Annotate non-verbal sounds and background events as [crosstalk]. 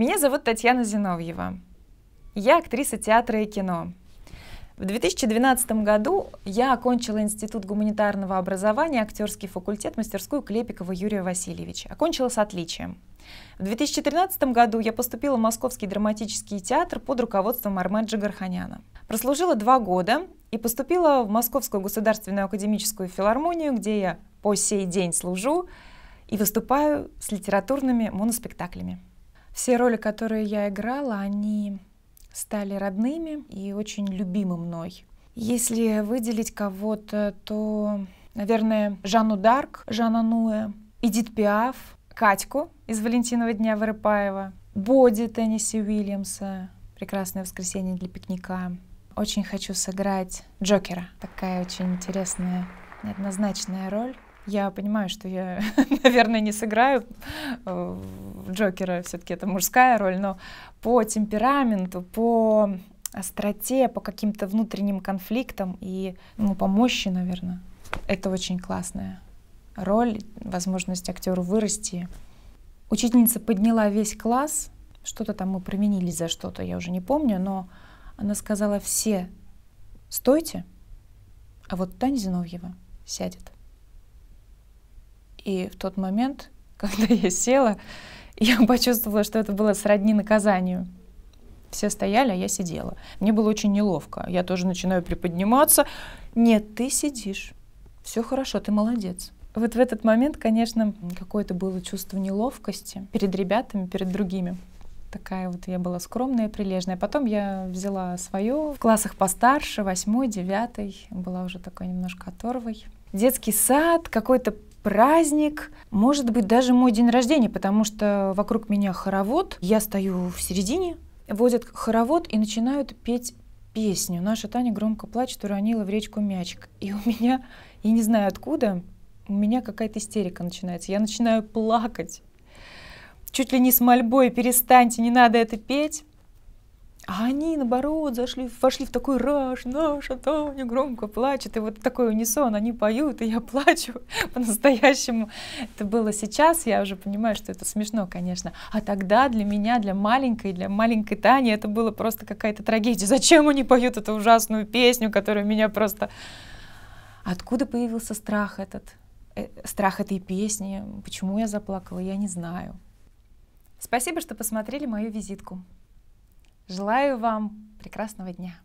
Меня зовут Татьяна Зиновьева. Я актриса театра и кино. В 2012 году я окончила Институт гуманитарного образования, актерский факультет, мастерскую Клепикова Юрия Васильевича. Окончила с отличием. В 2013 году я поступила в Московский драматический театр под руководством Армен Джигарханяна. Прослужила два года и поступила в Московскую государственную академическую филармонию, где я по сей день служу и выступаю с литературными моноспектаклями. Все роли, которые я играла, они стали родными и очень любимы мной. Если выделить кого-то, то, наверное, Жанну Дарк, Жанна Нуэ, Эдит Пиаф, Катьку из «Валентинова дня» Вырыпаева, Боди Тенниси Уильямса, «Прекрасное воскресенье для пикника». Очень хочу сыграть Джокера. Такая очень интересная, неоднозначная роль. Я понимаю, что я, [laughs] наверное, не сыграю э, Джокера, все-таки это мужская роль, но по темпераменту, по остроте, по каким-то внутренним конфликтам и ну, по мощи, наверное, это очень классная роль, возможность актеру вырасти. Учительница подняла весь класс, что-то там мы провинились за что-то, я уже не помню, но она сказала, все стойте, а вот Таня Зиновьева сядет. И в тот момент, [laughs] когда я села, я [laughs] почувствовала, что это было сродни наказанию. Все стояли, а я сидела. Мне было очень неловко. Я тоже начинаю приподниматься. Нет, ты сидишь. Все хорошо, ты молодец. Вот в этот момент, конечно, какое-то было чувство неловкости перед ребятами, перед другими такая вот я была скромная, прилежная. Потом я взяла свою. в классах постарше, восьмой, девятый, была уже такой немножко оторвой. Детский сад, какой-то праздник, может быть, даже мой день рождения, потому что вокруг меня хоровод, я стою в середине, водят хоровод и начинают петь песню. Наша Таня громко плачет, уронила в речку мячик. И у меня, я не знаю откуда, у меня какая-то истерика начинается. Я начинаю плакать чуть ли не с мольбой «перестаньте, не надо это петь», а они, наоборот, зашли, вошли в такой раш, наша Таня громко плачет, и вот такой унисон, они поют, и я [laughs] плачу по-настоящему. Это было сейчас, я уже понимаю, что это смешно, конечно. А тогда для меня, для маленькой, для маленькой Тани это было просто какая-то трагедия. Зачем они поют эту ужасную песню, которая меня просто... Откуда появился страх этот? Э, страх этой песни? Почему я заплакала, я не знаю. Спасибо, что посмотрели мою визитку. Желаю вам прекрасного дня!